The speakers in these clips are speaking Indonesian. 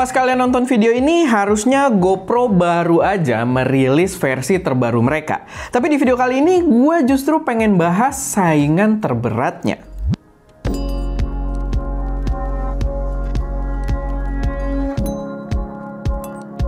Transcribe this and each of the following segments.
Pas kalian nonton video ini, harusnya GoPro baru aja merilis versi terbaru mereka. Tapi di video kali ini, gue justru pengen bahas saingan terberatnya.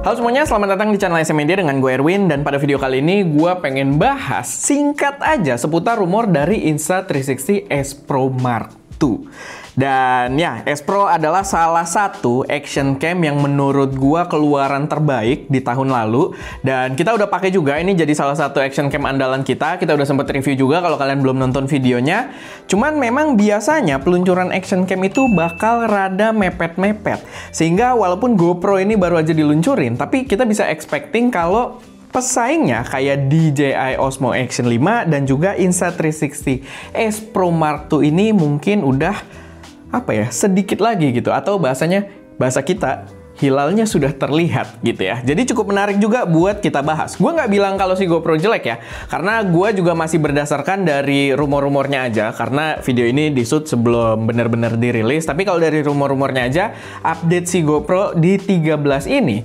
Halo semuanya, selamat datang di channel SM dengan gue Erwin dan pada video kali ini gue pengen bahas singkat aja seputar rumor dari Insta360 S Pro Mark II. Dan ya, S pro adalah salah satu action cam yang menurut gua keluaran terbaik di tahun lalu dan kita udah pakai juga ini jadi salah satu action cam andalan kita. Kita udah sempet review juga kalau kalian belum nonton videonya. Cuman memang biasanya peluncuran action cam itu bakal rada mepet-mepet. Sehingga walaupun GoPro ini baru aja diluncurin, tapi kita bisa expecting kalau pesaingnya kayak DJI Osmo Action 5 dan juga Insta360 S Pro Mark II ini mungkin udah apa ya sedikit lagi gitu atau bahasanya bahasa kita hilalnya sudah terlihat gitu ya. Jadi cukup menarik juga buat kita bahas. Gue nggak bilang kalau si GoPro jelek ya, karena gue juga masih berdasarkan dari rumor-rumornya aja. Karena video ini disut sebelum benar-benar dirilis. Tapi kalau dari rumor-rumornya aja, update si GoPro di 13 ini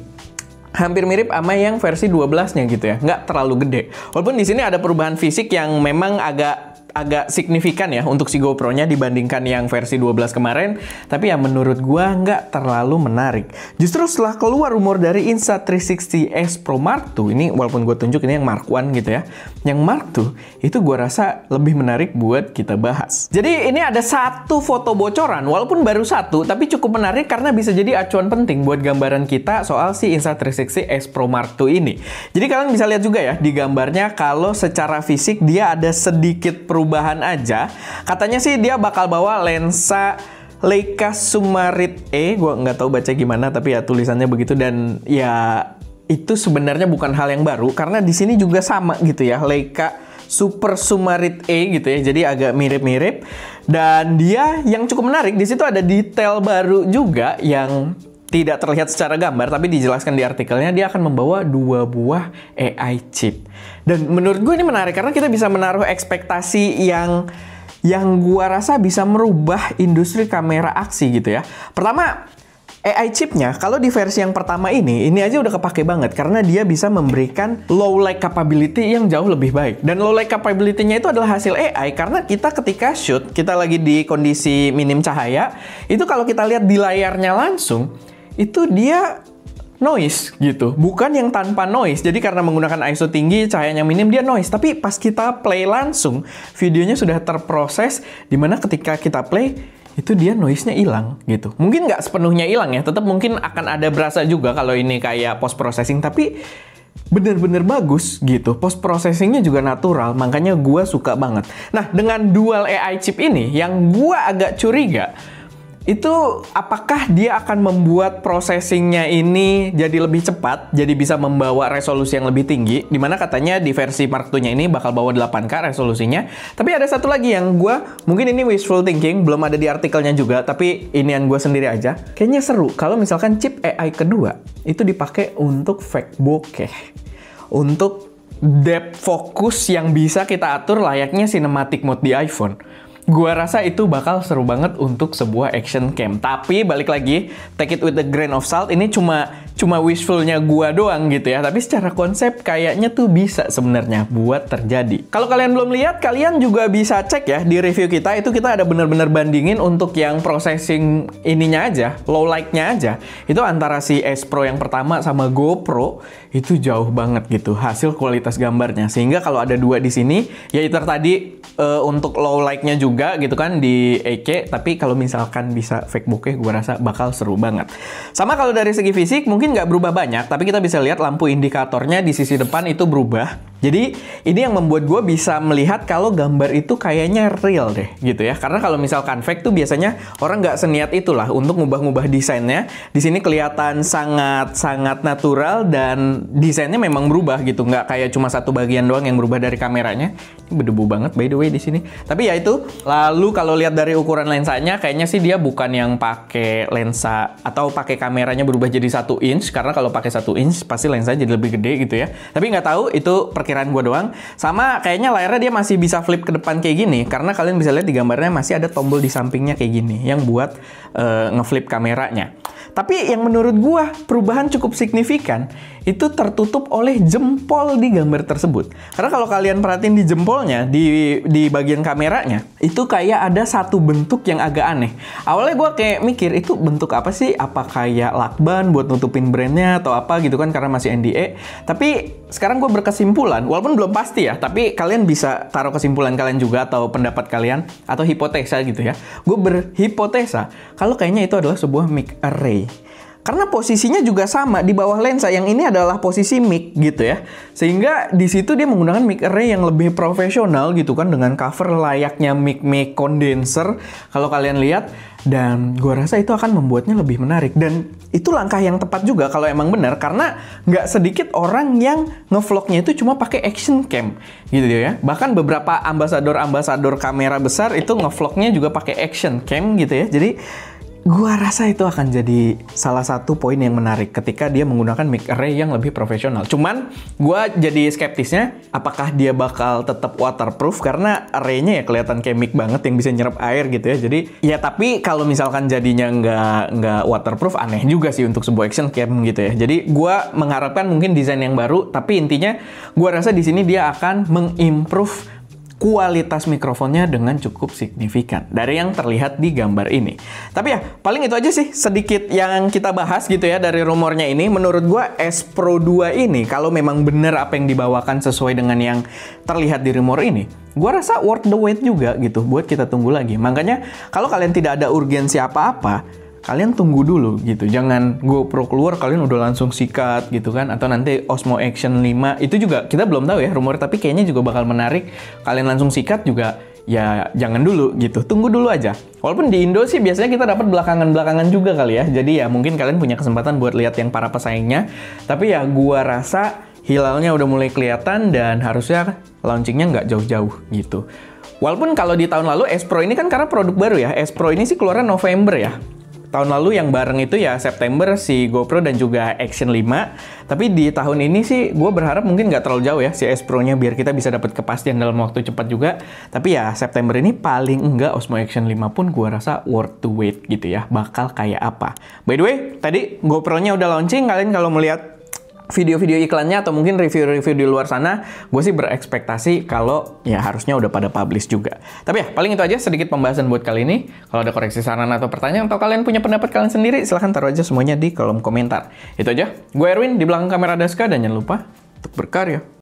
hampir mirip sama yang versi 12-nya gitu ya. Nggak terlalu gede. Walaupun di sini ada perubahan fisik yang memang agak agak signifikan ya untuk si GoPro-nya dibandingkan yang versi 12 kemarin. Tapi ya menurut gua nggak terlalu menarik. Justru setelah keluar rumor dari Insta360S Pro Mark II, ini walaupun gue tunjuk ini yang Mark One gitu ya. Yang Mark II itu gua rasa lebih menarik buat kita bahas. Jadi ini ada satu foto bocoran, walaupun baru satu, tapi cukup menarik karena bisa jadi acuan penting buat gambaran kita soal si Insta360S Pro Mark II ini. Jadi kalian bisa lihat juga ya di gambarnya kalau secara fisik dia ada sedikit perubahan aja. Katanya sih dia bakal bawa lensa Leica Sumarit E, gua nggak tahu baca gimana tapi ya tulisannya begitu dan ya itu sebenarnya bukan hal yang baru karena di sini juga sama gitu ya Leica Super Sumarit E gitu ya. Jadi agak mirip-mirip dan dia yang cukup menarik di situ ada detail baru juga yang tidak terlihat secara gambar, tapi dijelaskan di artikelnya dia akan membawa dua buah AI chip. Dan menurut gue ini menarik karena kita bisa menaruh ekspektasi yang yang gua rasa bisa merubah industri kamera aksi gitu ya. Pertama, AI chipnya kalau di versi yang pertama ini ini aja udah kepake banget karena dia bisa memberikan low light capability yang jauh lebih baik dan low light capability-nya itu adalah hasil AI karena kita ketika shoot kita lagi di kondisi minim cahaya itu kalau kita lihat di layarnya langsung itu dia noise gitu. Bukan yang tanpa noise. Jadi karena menggunakan ISO tinggi, cahayanya minim, dia noise. Tapi pas kita play langsung, videonya sudah terproses, dimana ketika kita play, itu dia noise-nya hilang gitu. Mungkin nggak sepenuhnya hilang ya, tetap mungkin akan ada berasa juga kalau ini kayak post processing, tapi bener-bener bagus gitu. Post processingnya juga natural, makanya gue suka banget. Nah, dengan dual AI chip ini, yang gue agak curiga, itu apakah dia akan membuat processingnya ini jadi lebih cepat, jadi bisa membawa resolusi yang lebih tinggi, dimana katanya di versi Mark II-nya ini bakal bawa 8K resolusinya. Tapi ada satu lagi yang gue, mungkin ini wishful thinking, belum ada di artikelnya juga, tapi ini yang gue sendiri aja. Kayaknya seru kalau misalkan chip AI kedua itu dipakai untuk fake bokeh. Untuk depth fokus yang bisa kita atur layaknya cinematic mode di iPhone Gua rasa itu bakal seru banget untuk sebuah action cam. Tapi balik lagi, take it with a grain of salt. Ini cuma cuma wishfulnya gua doang gitu ya. Tapi secara konsep kayaknya tuh bisa sebenarnya buat terjadi. Kalau kalian belum lihat, kalian juga bisa cek ya di review kita itu kita ada bener-bener bandingin untuk yang processing ininya aja, low light-nya aja. Itu antara si S Pro yang pertama sama GoPro itu jauh banget gitu hasil kualitas gambarnya. Sehingga kalau ada dua di sini, ya itu tadi uh, untuk low light-nya juga gitu kan di EK, tapi kalau misalkan bisa fake bokeh gua rasa bakal seru banget. Sama kalau dari segi fisik mungkin mungkin nggak berubah banyak, tapi kita bisa lihat lampu indikatornya di sisi depan itu berubah. Jadi ini yang membuat gue bisa melihat kalau gambar itu kayaknya real deh gitu ya. Karena kalau misalkan fake tuh biasanya orang nggak seniat itulah untuk ngubah-ngubah desainnya. Di sini kelihatan sangat-sangat natural dan desainnya memang berubah gitu. Nggak kayak cuma satu bagian doang yang berubah dari kameranya. Ini berdebu banget by the way di sini. Tapi ya itu. Lalu kalau lihat dari ukuran lensanya kayaknya sih dia bukan yang pakai lensa atau pakai kameranya berubah jadi satu in inch karena kalau pakai satu inch pasti lensa jadi lebih gede gitu ya. Tapi nggak tahu itu perkiraan gue doang. Sama kayaknya layarnya dia masih bisa flip ke depan kayak gini karena kalian bisa lihat di gambarnya masih ada tombol di sampingnya kayak gini yang buat uh, ngeflip kameranya. Tapi yang menurut gua perubahan cukup signifikan itu tertutup oleh jempol di gambar tersebut. Karena kalau kalian perhatiin di jempolnya, di di bagian kameranya, itu kayak ada satu bentuk yang agak aneh. Awalnya gua kayak mikir itu bentuk apa sih? Apa kayak lakban buat nutupin brandnya atau apa gitu kan karena masih NDA. Tapi sekarang gue berkesimpulan, walaupun belum pasti ya, tapi kalian bisa taruh kesimpulan kalian juga atau pendapat kalian atau hipotesa gitu ya. Gue berhipotesa kalau kayaknya itu adalah sebuah mic array karena posisinya juga sama di bawah lensa. Yang ini adalah posisi mic gitu ya. Sehingga di situ dia menggunakan mic array yang lebih profesional gitu kan dengan cover layaknya mic-mic condenser Kalau kalian lihat dan gua rasa itu akan membuatnya lebih menarik dan itu langkah yang tepat juga kalau emang benar karena nggak sedikit orang yang ngevlognya itu cuma pakai action cam gitu ya bahkan beberapa ambasador ambasador kamera besar itu ngevlognya juga pakai action cam gitu ya jadi Gua rasa itu akan jadi salah satu poin yang menarik ketika dia menggunakan mic array yang lebih profesional. Cuman gua jadi skeptisnya apakah dia bakal tetap waterproof karena arraynya ya kelihatan kayak mic banget yang bisa nyerap air gitu ya. Jadi ya tapi kalau misalkan jadinya nggak nggak waterproof aneh juga sih untuk sebuah action cam gitu ya. Jadi gua mengharapkan mungkin desain yang baru tapi intinya gua rasa di sini dia akan mengimprove kualitas mikrofonnya dengan cukup signifikan dari yang terlihat di gambar ini. Tapi ya, paling itu aja sih sedikit yang kita bahas gitu ya dari rumornya ini. Menurut gua S Pro 2 ini kalau memang benar apa yang dibawakan sesuai dengan yang terlihat di rumor ini, gua rasa worth the wait juga gitu buat kita tunggu lagi. Makanya kalau kalian tidak ada urgensi apa-apa, kalian tunggu dulu gitu. Jangan GoPro keluar kalian udah langsung sikat gitu kan atau nanti Osmo Action 5 itu juga kita belum tahu ya rumor tapi kayaknya juga bakal menarik. Kalian langsung sikat juga ya jangan dulu gitu. Tunggu dulu aja. Walaupun di Indo sih biasanya kita dapat belakangan-belakangan juga kali ya. Jadi ya mungkin kalian punya kesempatan buat lihat yang para pesaingnya. Tapi ya gua rasa hilalnya udah mulai kelihatan dan harusnya launchingnya nggak jauh-jauh gitu. Walaupun kalau di tahun lalu S Pro ini kan karena produk baru ya, S Pro ini sih keluaran November ya tahun lalu yang bareng itu ya September si GoPro dan juga Action 5. Tapi di tahun ini sih gue berharap mungkin nggak terlalu jauh ya si S Pro-nya biar kita bisa dapat kepastian dalam waktu cepat juga. Tapi ya September ini paling enggak Osmo Action 5 pun gue rasa worth to wait gitu ya. Bakal kayak apa. By the way, tadi GoPro-nya udah launching. Kalian kalau melihat video-video iklannya atau mungkin review-review di luar sana, gue sih berekspektasi kalau ya harusnya udah pada publish juga. Tapi ya, paling itu aja sedikit pembahasan buat kali ini. Kalau ada koreksi saran atau pertanyaan atau kalian punya pendapat kalian sendiri, silahkan taruh aja semuanya di kolom komentar. Itu aja. Gue Erwin, di belakang kamera Daska, dan jangan lupa untuk berkarya.